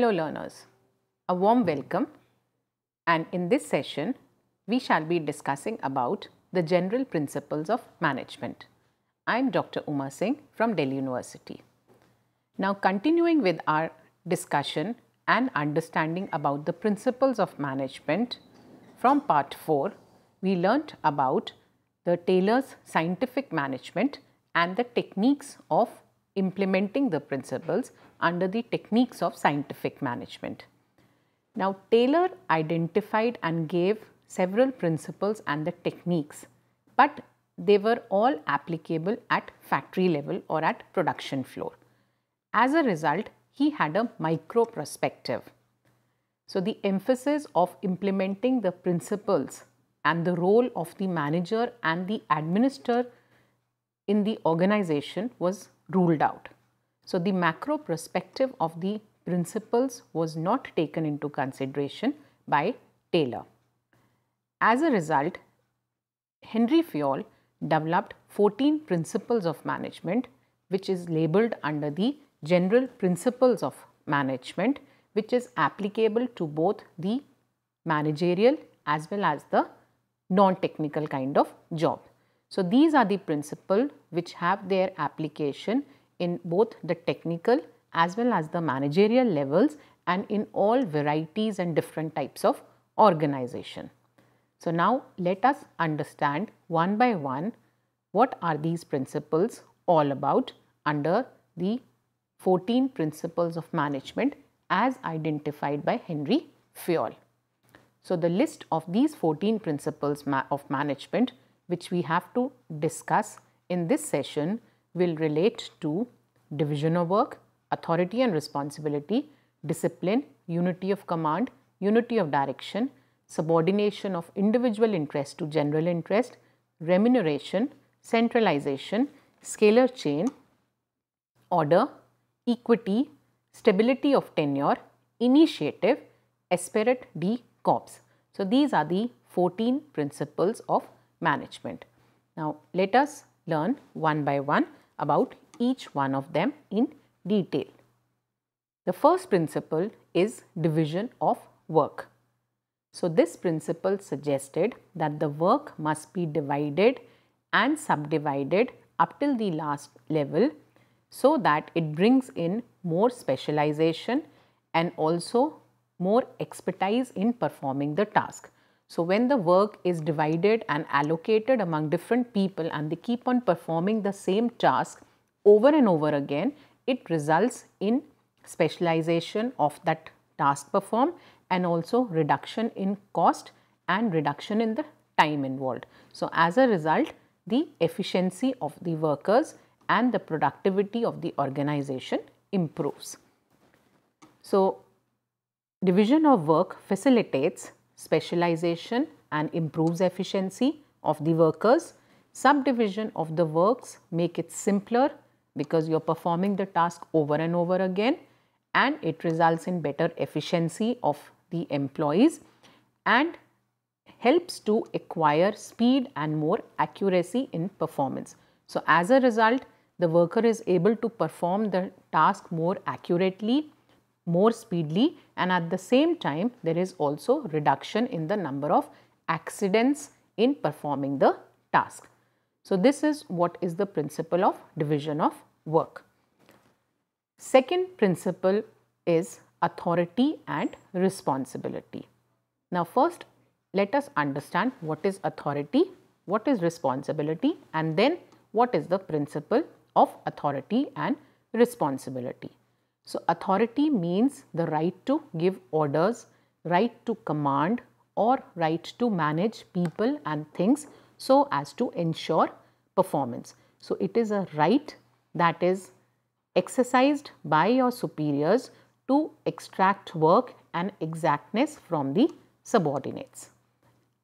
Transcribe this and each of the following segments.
Fellow learners, a warm welcome and in this session we shall be discussing about the general principles of management. I am Dr. Uma Singh from Delhi University. Now continuing with our discussion and understanding about the principles of management from part 4 we learnt about the Taylor's scientific management and the techniques of implementing the principles under the techniques of scientific management. Now Taylor identified and gave several principles and the techniques but they were all applicable at factory level or at production floor. As a result, he had a micro perspective. So the emphasis of implementing the principles and the role of the manager and the administrator in the organization was ruled out. So, the macro perspective of the principles was not taken into consideration by Taylor. As a result, Henry Fayol developed 14 principles of management which is labeled under the general principles of management which is applicable to both the managerial as well as the non-technical kind of job. So, these are the principles which have their application in both the technical as well as the managerial levels and in all varieties and different types of organization. So now let us understand one by one what are these principles all about under the 14 principles of management as identified by Henry Fiol. So the list of these 14 principles ma of management which we have to discuss in this session will relate to division of work, authority and responsibility, discipline, unity of command, unity of direction, subordination of individual interest to general interest, remuneration, centralization, scalar chain, order, equity, stability of tenure, initiative, Esperet D. corps. So, these are the 14 principles of management. Now, let us learn one by one about each one of them in detail. The first principle is division of work. So this principle suggested that the work must be divided and subdivided up till the last level so that it brings in more specialization and also more expertise in performing the task. So when the work is divided and allocated among different people and they keep on performing the same task over and over again, it results in specialization of that task performed and also reduction in cost and reduction in the time involved. So as a result, the efficiency of the workers and the productivity of the organization improves. So division of work facilitates specialization and improves efficiency of the workers. Subdivision of the works make it simpler because you are performing the task over and over again and it results in better efficiency of the employees and helps to acquire speed and more accuracy in performance. So, as a result, the worker is able to perform the task more accurately more speedily and at the same time there is also reduction in the number of accidents in performing the task. So, this is what is the principle of division of work. Second principle is authority and responsibility. Now, first let us understand what is authority, what is responsibility and then what is the principle of authority and responsibility. So, authority means the right to give orders, right to command or right to manage people and things so as to ensure performance. So, it is a right that is exercised by your superiors to extract work and exactness from the subordinates.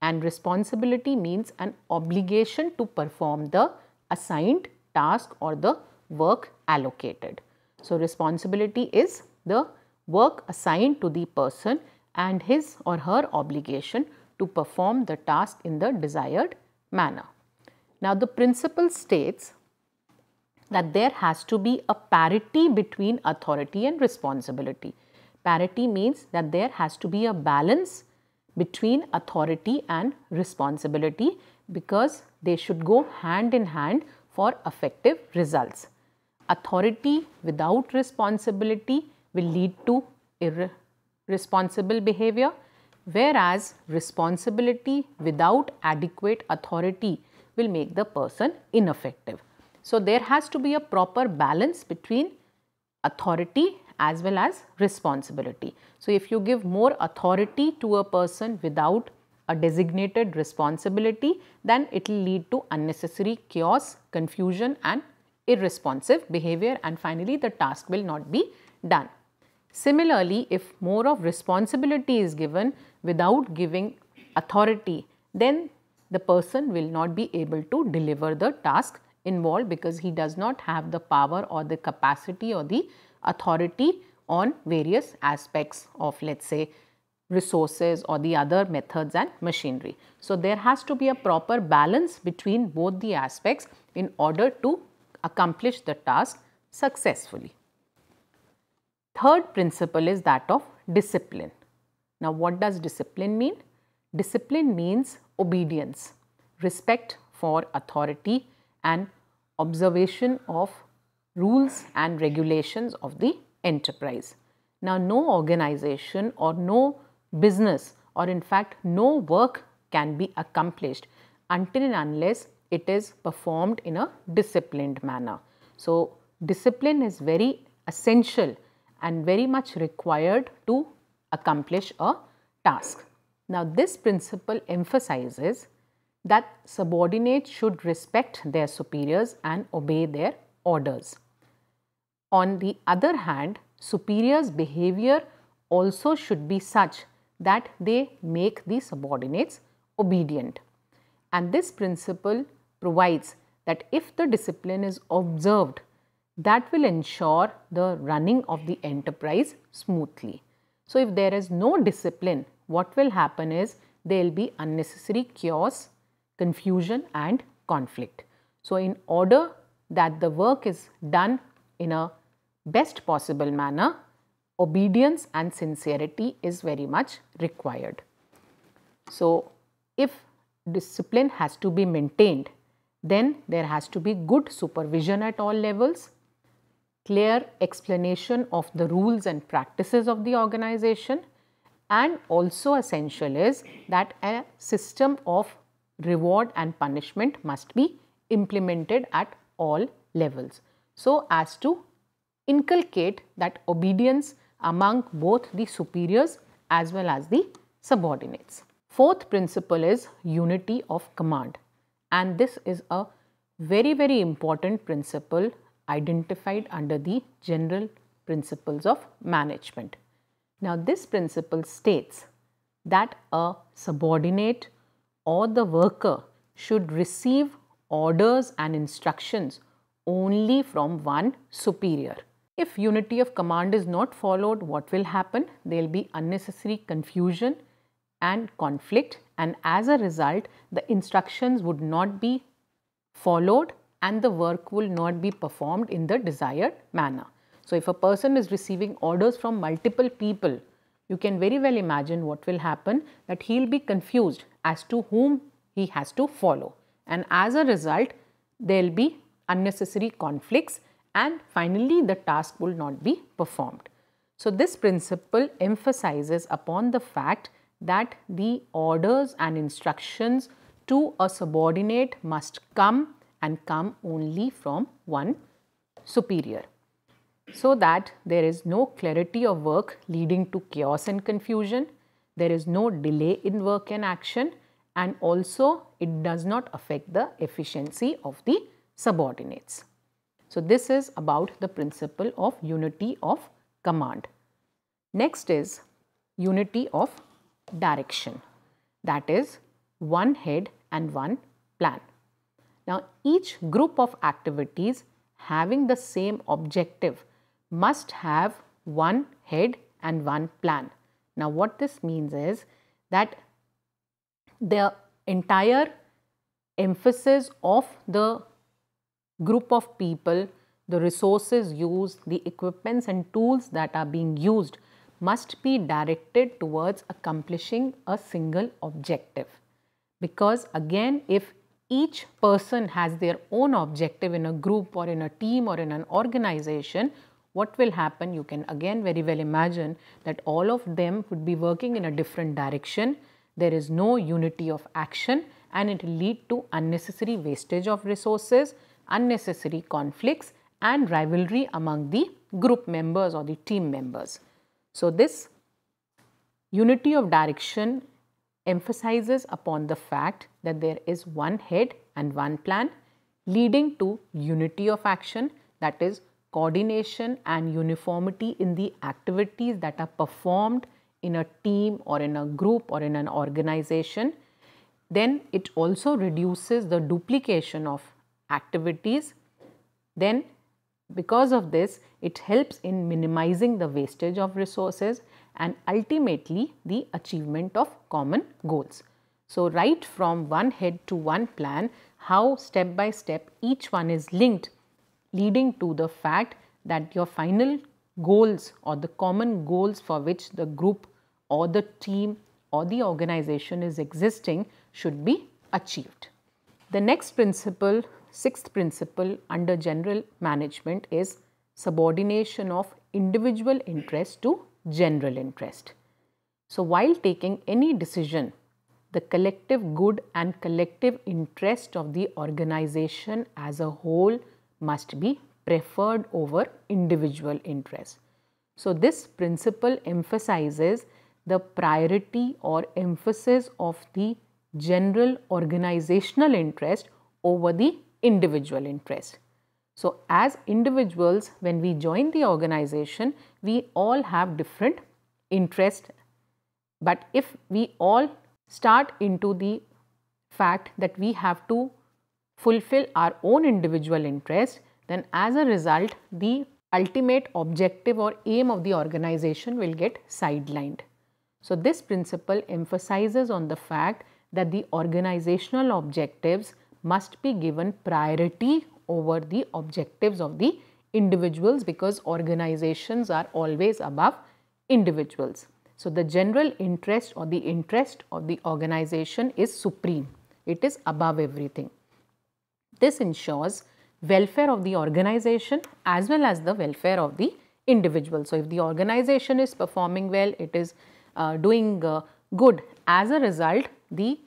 And responsibility means an obligation to perform the assigned task or the work allocated. So, responsibility is the work assigned to the person and his or her obligation to perform the task in the desired manner. Now, the principle states that there has to be a parity between authority and responsibility. Parity means that there has to be a balance between authority and responsibility because they should go hand in hand for effective results. Authority without responsibility will lead to irresponsible behavior whereas responsibility without adequate authority will make the person ineffective. So, there has to be a proper balance between authority as well as responsibility. So, if you give more authority to a person without a designated responsibility, then it will lead to unnecessary chaos, confusion and irresponsive behavior and finally the task will not be done. Similarly, if more of responsibility is given without giving authority, then the person will not be able to deliver the task involved because he does not have the power or the capacity or the authority on various aspects of let us say resources or the other methods and machinery. So, there has to be a proper balance between both the aspects in order to accomplish the task successfully. Third principle is that of discipline. Now what does discipline mean? Discipline means obedience, respect for authority and observation of rules and regulations of the enterprise. Now no organization or no business or in fact no work can be accomplished until and unless it is performed in a disciplined manner. So, discipline is very essential and very much required to accomplish a task. Now, this principle emphasizes that subordinates should respect their superiors and obey their orders. On the other hand, superiors' behavior also should be such that they make the subordinates obedient. And this principle provides that if the discipline is observed, that will ensure the running of the enterprise smoothly. So, if there is no discipline, what will happen is there will be unnecessary chaos, confusion and conflict. So, in order that the work is done in a best possible manner, obedience and sincerity is very much required. So, if discipline has to be maintained, then there has to be good supervision at all levels, clear explanation of the rules and practices of the organization and also essential is that a system of reward and punishment must be implemented at all levels. So, as to inculcate that obedience among both the superiors as well as the subordinates. Fourth principle is unity of command. And this is a very, very important principle identified under the general principles of management. Now, this principle states that a subordinate or the worker should receive orders and instructions only from one superior. If unity of command is not followed, what will happen? There will be unnecessary confusion and conflict and as a result the instructions would not be followed and the work will not be performed in the desired manner. So, if a person is receiving orders from multiple people, you can very well imagine what will happen that he will be confused as to whom he has to follow and as a result there will be unnecessary conflicts and finally the task will not be performed. So, this principle emphasizes upon the fact that the orders and instructions to a subordinate must come and come only from one superior so that there is no clarity of work leading to chaos and confusion, there is no delay in work and action and also it does not affect the efficiency of the subordinates. So, this is about the principle of unity of command. Next is unity of direction that is one head and one plan. Now each group of activities having the same objective must have one head and one plan. Now what this means is that the entire emphasis of the group of people, the resources used, the equipments and tools that are being used must be directed towards accomplishing a single objective. Because again, if each person has their own objective in a group or in a team or in an organization, what will happen? You can again very well imagine that all of them would be working in a different direction. There is no unity of action and it will lead to unnecessary wastage of resources, unnecessary conflicts and rivalry among the group members or the team members. So, this unity of direction emphasizes upon the fact that there is one head and one plan leading to unity of action that is coordination and uniformity in the activities that are performed in a team or in a group or in an organization. Then it also reduces the duplication of activities. Then because of this, it helps in minimizing the wastage of resources and ultimately the achievement of common goals. So, right from one head to one plan, how step by step each one is linked leading to the fact that your final goals or the common goals for which the group or the team or the organization is existing should be achieved. The next principle sixth principle under general management is subordination of individual interest to general interest. So, while taking any decision, the collective good and collective interest of the organization as a whole must be preferred over individual interest. So, this principle emphasizes the priority or emphasis of the general organizational interest over the individual interest. So as individuals, when we join the organization, we all have different interest. But if we all start into the fact that we have to fulfill our own individual interest, then as a result, the ultimate objective or aim of the organization will get sidelined. So this principle emphasizes on the fact that the organizational objectives must be given priority over the objectives of the individuals because organizations are always above individuals. So, the general interest or the interest of the organization is supreme. It is above everything. This ensures welfare of the organization as well as the welfare of the individual. So, if the organization is performing well, it is uh, doing uh, good. As a result, the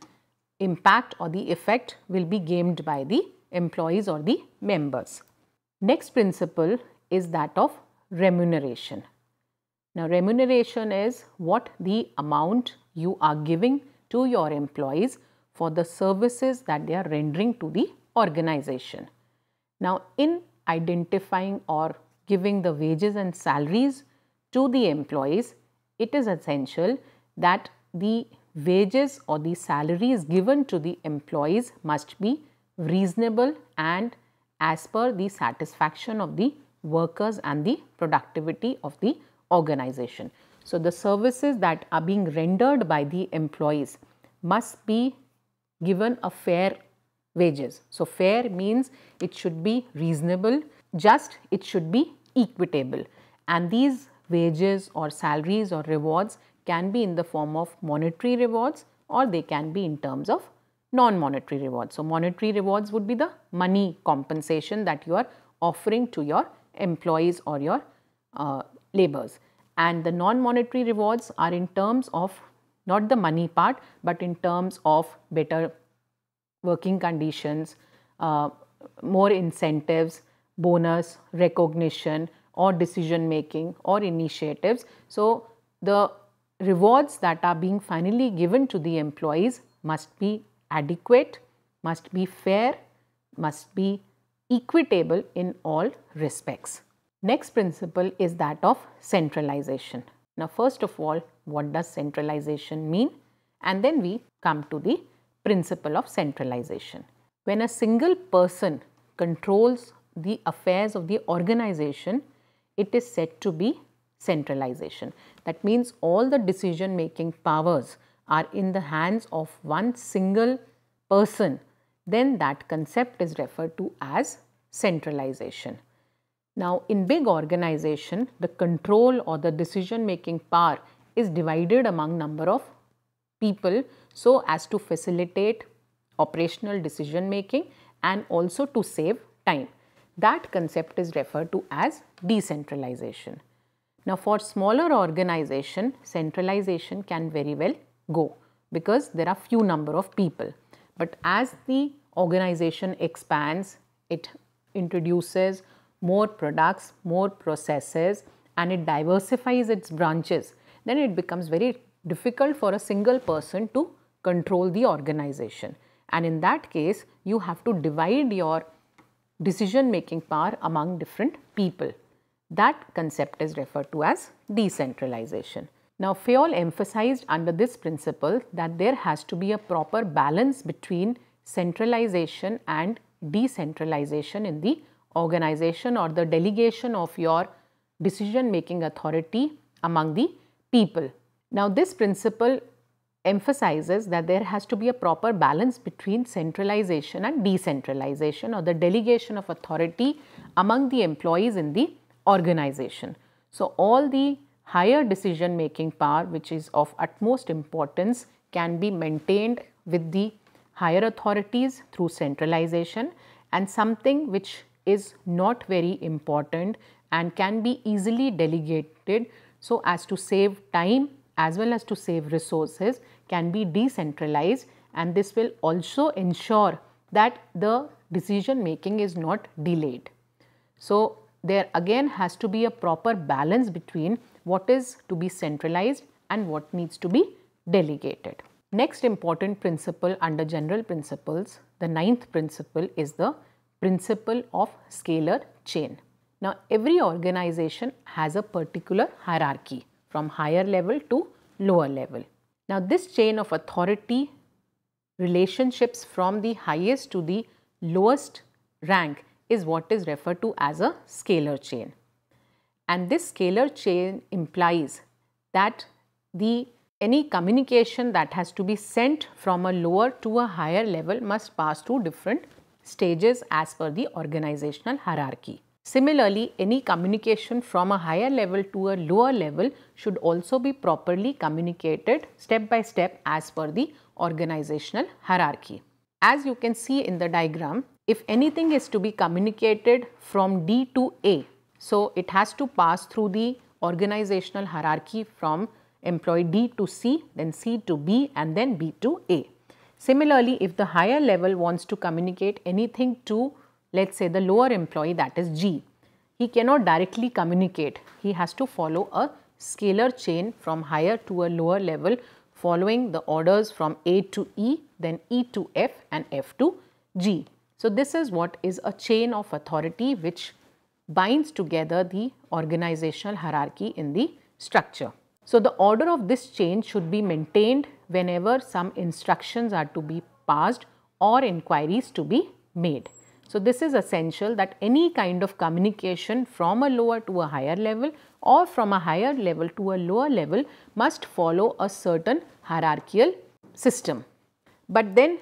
impact or the effect will be gamed by the employees or the members. Next principle is that of remuneration. Now remuneration is what the amount you are giving to your employees for the services that they are rendering to the organization. Now in identifying or giving the wages and salaries to the employees, it is essential that the wages or the salaries given to the employees must be reasonable and as per the satisfaction of the workers and the productivity of the organization. So, the services that are being rendered by the employees must be given a fair wages. So, fair means it should be reasonable, just it should be equitable and these wages or salaries or rewards can be in the form of monetary rewards or they can be in terms of non-monetary rewards. So, monetary rewards would be the money compensation that you are offering to your employees or your uh, labors. And the non-monetary rewards are in terms of not the money part, but in terms of better working conditions, uh, more incentives, bonus, recognition or decision making or initiatives. So, the rewards that are being finally given to the employees must be adequate, must be fair, must be equitable in all respects. Next principle is that of centralization. Now first of all, what does centralization mean? And then we come to the principle of centralization. When a single person controls the affairs of the organization, it is said to be centralization. That means all the decision making powers are in the hands of one single person, then that concept is referred to as centralization. Now, in big organization, the control or the decision making power is divided among number of people so as to facilitate operational decision making and also to save time. That concept is referred to as decentralization. Now for smaller organization, centralization can very well go because there are few number of people. But as the organization expands, it introduces more products, more processes and it diversifies its branches, then it becomes very difficult for a single person to control the organization. And in that case, you have to divide your decision making power among different people. That concept is referred to as decentralization. Now, Fayol emphasized under this principle that there has to be a proper balance between centralization and decentralization in the organization or the delegation of your decision making authority among the people. Now, this principle emphasizes that there has to be a proper balance between centralization and decentralization or the delegation of authority among the employees in the organization. So all the higher decision making power which is of utmost importance can be maintained with the higher authorities through centralization and something which is not very important and can be easily delegated so as to save time as well as to save resources can be decentralized and this will also ensure that the decision making is not delayed. So, there again has to be a proper balance between what is to be centralized and what needs to be delegated. Next important principle under general principles, the ninth principle is the principle of scalar chain. Now every organization has a particular hierarchy from higher level to lower level. Now this chain of authority relationships from the highest to the lowest rank is what is referred to as a scalar chain. And this scalar chain implies that the any communication that has to be sent from a lower to a higher level must pass through different stages as per the organizational hierarchy. Similarly, any communication from a higher level to a lower level should also be properly communicated step by step as per the organizational hierarchy. As you can see in the diagram, if anything is to be communicated from D to A, so it has to pass through the organizational hierarchy from employee D to C, then C to B and then B to A. Similarly, if the higher level wants to communicate anything to let us say the lower employee that is G, he cannot directly communicate. He has to follow a scalar chain from higher to a lower level following the orders from A to E, then E to F and F to G. So this is what is a chain of authority which binds together the organizational hierarchy in the structure. So the order of this chain should be maintained whenever some instructions are to be passed or inquiries to be made. So this is essential that any kind of communication from a lower to a higher level or from a higher level to a lower level must follow a certain hierarchical system. But then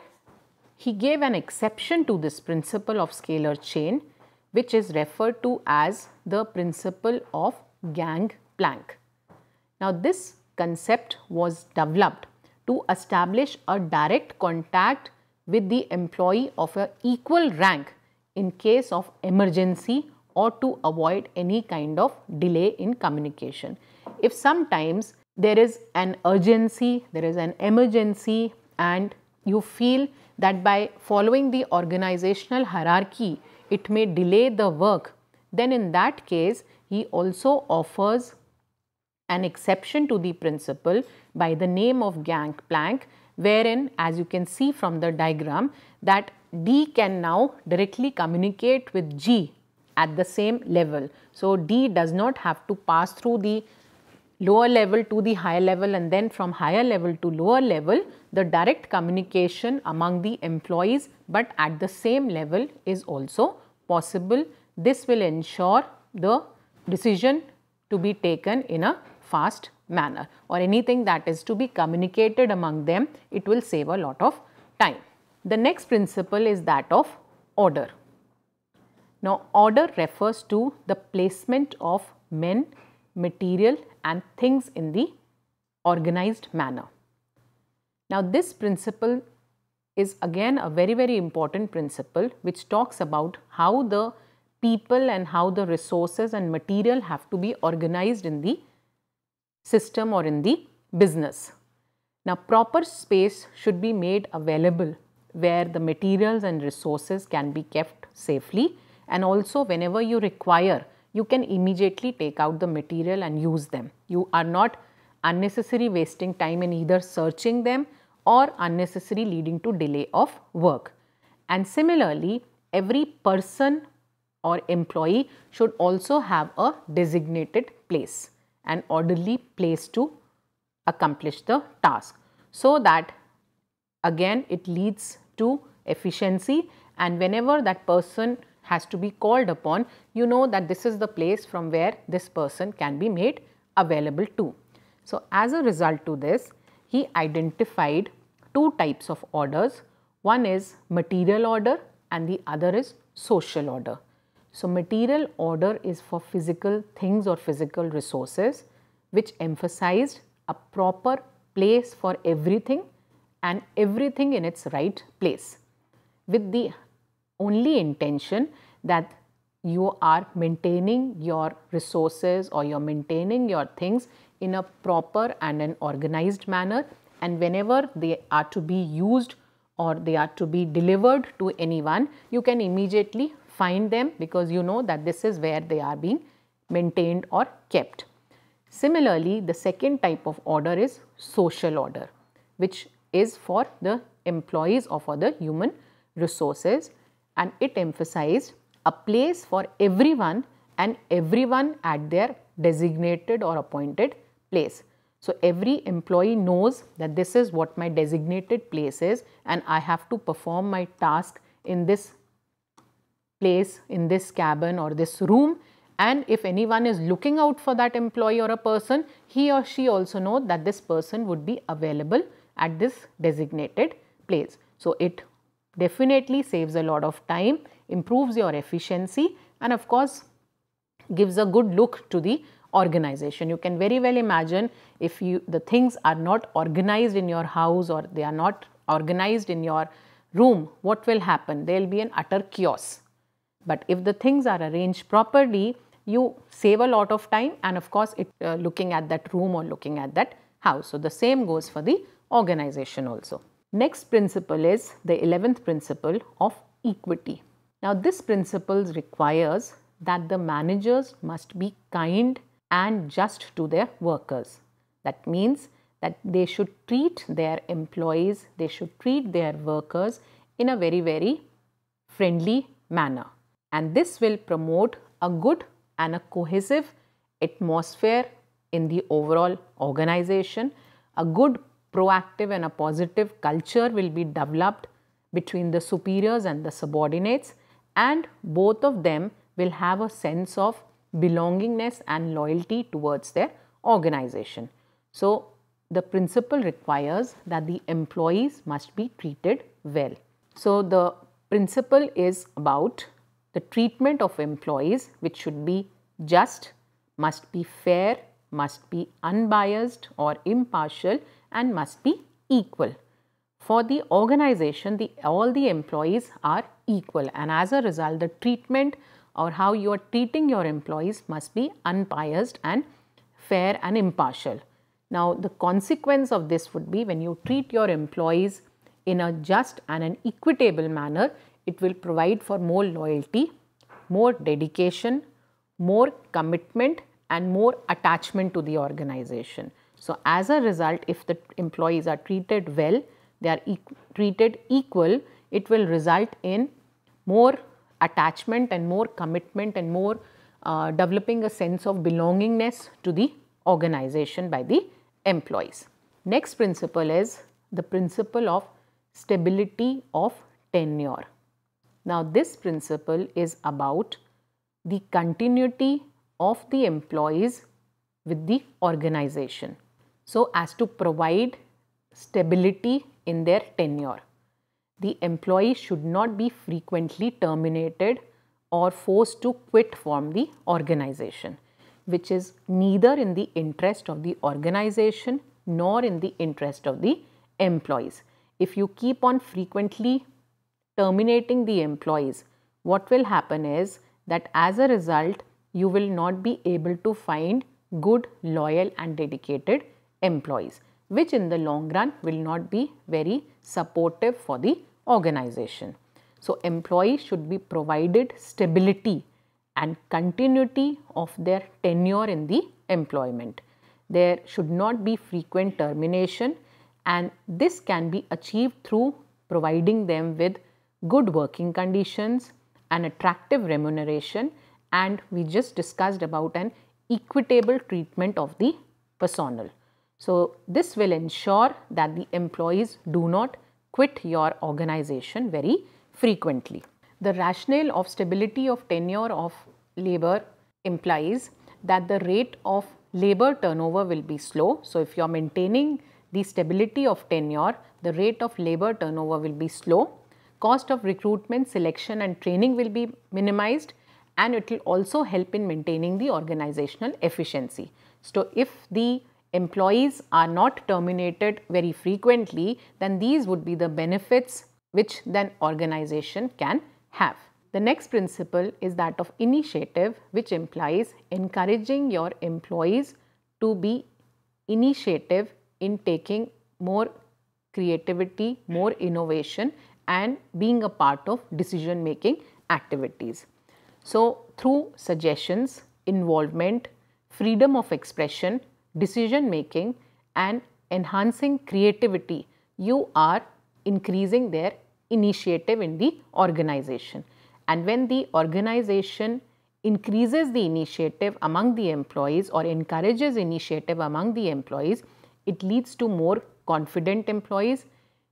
he gave an exception to this principle of scalar chain which is referred to as the principle of gang plank. Now this concept was developed to establish a direct contact with the employee of an equal rank in case of emergency or to avoid any kind of delay in communication. If sometimes there is an urgency, there is an emergency and you feel that by following the organizational hierarchy, it may delay the work, then in that case, he also offers an exception to the principle by the name of Gank Planck, wherein, as you can see from the diagram, that D can now directly communicate with G at the same level. So, D does not have to pass through the lower level to the higher level and then from higher level to lower level, the direct communication among the employees but at the same level is also possible. This will ensure the decision to be taken in a fast manner or anything that is to be communicated among them, it will save a lot of time. The next principle is that of order. Now, order refers to the placement of men material and things in the organized manner. Now this principle is again a very very important principle which talks about how the people and how the resources and material have to be organized in the system or in the business. Now proper space should be made available where the materials and resources can be kept safely and also whenever you require you can immediately take out the material and use them. You are not unnecessary wasting time in either searching them or unnecessary leading to delay of work. And similarly, every person or employee should also have a designated place, an orderly place to accomplish the task. So that again it leads to efficiency and whenever that person has to be called upon, you know that this is the place from where this person can be made available to. So, as a result to this, he identified two types of orders. One is material order and the other is social order. So, material order is for physical things or physical resources which emphasized a proper place for everything and everything in its right place with the only intention that you are maintaining your resources or you're maintaining your things in a proper and an organized manner and whenever they are to be used or they are to be delivered to anyone you can immediately find them because you know that this is where they are being maintained or kept. Similarly, the second type of order is social order which is for the employees or for the human resources and it emphasized a place for everyone and everyone at their designated or appointed place. So, every employee knows that this is what my designated place is and I have to perform my task in this place, in this cabin or this room and if anyone is looking out for that employee or a person, he or she also know that this person would be available at this designated place. So, it definitely saves a lot of time, improves your efficiency and of course gives a good look to the organization. You can very well imagine if you the things are not organized in your house or they are not organized in your room, what will happen? There will be an utter chaos. But if the things are arranged properly, you save a lot of time and of course it, uh, looking at that room or looking at that house. So, the same goes for the organization also. Next principle is the 11th principle of equity. Now this principle requires that the managers must be kind and just to their workers. That means that they should treat their employees, they should treat their workers in a very, very friendly manner. And this will promote a good and a cohesive atmosphere in the overall organization, a good proactive and a positive culture will be developed between the superiors and the subordinates and both of them will have a sense of belongingness and loyalty towards their organization. So, the principle requires that the employees must be treated well. So, the principle is about the treatment of employees which should be just, must be fair, must be unbiased or impartial and must be equal. For the organization, the, all the employees are equal and as a result, the treatment or how you are treating your employees must be unbiased and fair and impartial. Now, the consequence of this would be when you treat your employees in a just and an equitable manner, it will provide for more loyalty, more dedication, more commitment and more attachment to the organization. So, as a result if the employees are treated well, they are e treated equal, it will result in more attachment and more commitment and more uh, developing a sense of belongingness to the organization by the employees. Next principle is the principle of stability of tenure. Now, this principle is about the continuity of the employees with the organization so as to provide stability in their tenure. The employee should not be frequently terminated or forced to quit from the organization, which is neither in the interest of the organization nor in the interest of the employees. If you keep on frequently terminating the employees, what will happen is that as a result, you will not be able to find good, loyal and dedicated employees which in the long run will not be very supportive for the organization. So, employees should be provided stability and continuity of their tenure in the employment. There should not be frequent termination and this can be achieved through providing them with good working conditions, an attractive remuneration and we just discussed about an equitable treatment of the personnel. So, this will ensure that the employees do not quit your organization very frequently. The rationale of stability of tenure of labor implies that the rate of labor turnover will be slow. So, if you are maintaining the stability of tenure, the rate of labor turnover will be slow. Cost of recruitment, selection and training will be minimized and it will also help in maintaining the organizational efficiency. So, if the employees are not terminated very frequently, then these would be the benefits which then organization can have. The next principle is that of initiative which implies encouraging your employees to be initiative in taking more creativity, more innovation and being a part of decision making activities. So, through suggestions, involvement, freedom of expression decision making and enhancing creativity, you are increasing their initiative in the organization. And when the organization increases the initiative among the employees or encourages initiative among the employees, it leads to more confident employees,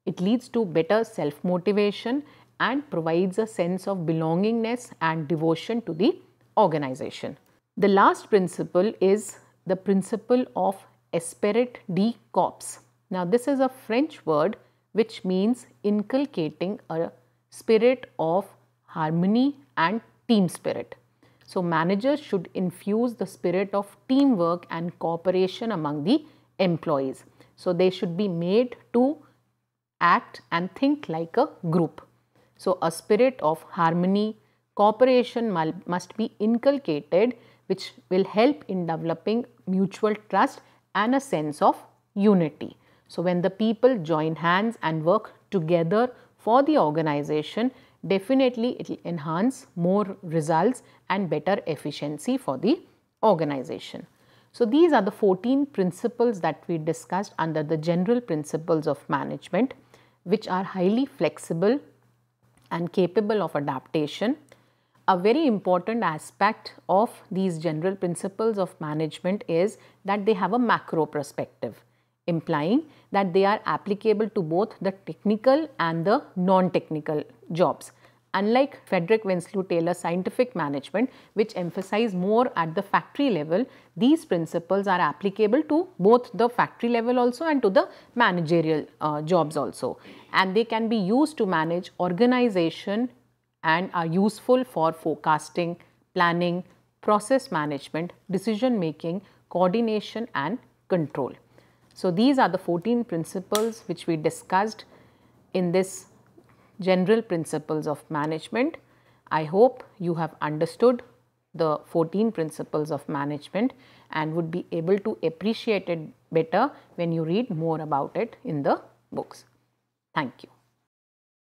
it leads to better self-motivation and provides a sense of belongingness and devotion to the organization. The last principle is the principle of esprit de corps. Now this is a French word which means inculcating a spirit of harmony and team spirit. So managers should infuse the spirit of teamwork and cooperation among the employees. So they should be made to act and think like a group. So a spirit of harmony, cooperation must be inculcated which will help in developing mutual trust and a sense of unity. So, when the people join hands and work together for the organization, definitely it will enhance more results and better efficiency for the organization. So, these are the 14 principles that we discussed under the general principles of management which are highly flexible and capable of adaptation a very important aspect of these general principles of management is that they have a macro perspective, implying that they are applicable to both the technical and the non-technical jobs. Unlike Frederick Winslow Taylor's scientific management, which emphasize more at the factory level, these principles are applicable to both the factory level also and to the managerial uh, jobs also. And they can be used to manage organization and are useful for forecasting, planning, process management, decision making, coordination and control. So, these are the 14 principles which we discussed in this general principles of management. I hope you have understood the 14 principles of management and would be able to appreciate it better when you read more about it in the books. Thank you.